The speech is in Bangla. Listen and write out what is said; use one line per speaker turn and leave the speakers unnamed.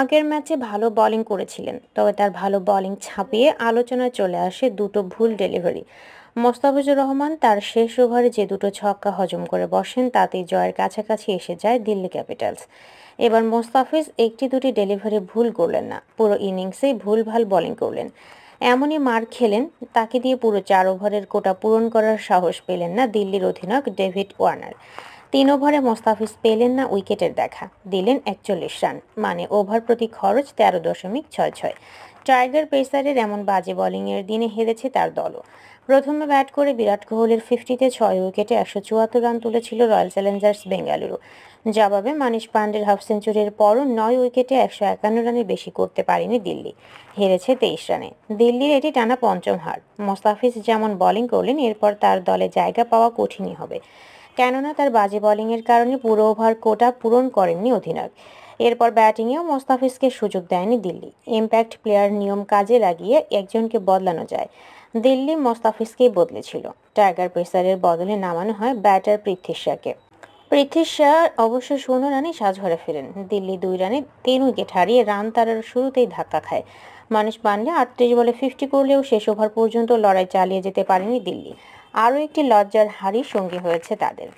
আগের ম্যাচে ভালো বোলিং করেছিলেন তবে তার ভালো বোলিং ছাপিয়ে আলোচনায় চলে আসে দুটো ভুল ডেলিভারি মোস্তাফিজুর রহমান তার শেষ ওভারে যে দুটো ছক্কা হজম করে বসেন তাতেই জয়ের কাছাকাছি এসে যায় দিল্লি ক্যাপিটালস এবার মোস্তাফিজ একটি দুটি ডেলিভারি ভুল করলেন না পুরো ইনিংসেই ভাল বোলিং করলেন এমনই মার খেলেন তাকে দিয়ে পুরো চার ওভারের কোটা পূরণ করার সাহস পেলেন না দিল্লির অধিনায়ক ডেভিড ওয়ার্নার তিন ওভারে মোস্তাফিজ পেলেন না উইকেটের দেখা দিলেন একচল্লিশ রান মানে ওভার প্রতি খরচ তেরো দশমিক ছয় ছয় টাইগার পেসারের এমন বাজে বোলিংয়ের দিনে হেরেছে তার দলও প্রথমে ব্যাট করে বিরাট কোহলির ফিফটিতে ছয় উইকেটে একশো চুয়াত্তর রান তুলেছিল রয়্যাল চ্যালেঞ্জার্স বেঙ্গালুরু জবাবে মানিশ পান্ডের হাফ সেঞ্চুরির পরও নয় উইকেটে একশো একান্ন রানের বেশি করতে পারেনি দিল্লি হেরেছে তেইশ রানে দিল্লির এটি টানা পঞ্চম হার মোস্তাফিজ যেমন বোলিং করলেন এরপর তার দলে জায়গা পাওয়া কঠিনই হবে কেননা তার বাজে বোলিংয়ের কারণে পুরো ওভার কোটা পূরণ করেননি অধিনায়ক এরপর ব্যাটিংয়েও মোস্তাফিজকে সুযোগ দেয়নি দিল্লি ইম্প্যাক্ট প্লেয়ার নিয়ম কাজে লাগিয়ে একজনকে বদলানো যায় দিল্লি মোস্তাফিজকেই বদলেছিল টাইগার পেসারের বদলে নামানো হয় ব্যাটার পৃথ্বী শাহকে পৃথ্বী শাহ অবশ্য শূন্য রানে সাজঘরে ফেরেন দিল্লি দুই রানে তিন উইকেট হারিয়ে রান তারার শুরুতেই ধাক্কা খায় মানুষ পান্ডে আটত্রিশ বলে ফিফটি করলেও শেষ ওভার পর্যন্ত লড়াই চালিয়ে যেতে পারেনি দিল্লি আরও একটি লজ্জার হাড়ি সঙ্গী হয়েছে তাদের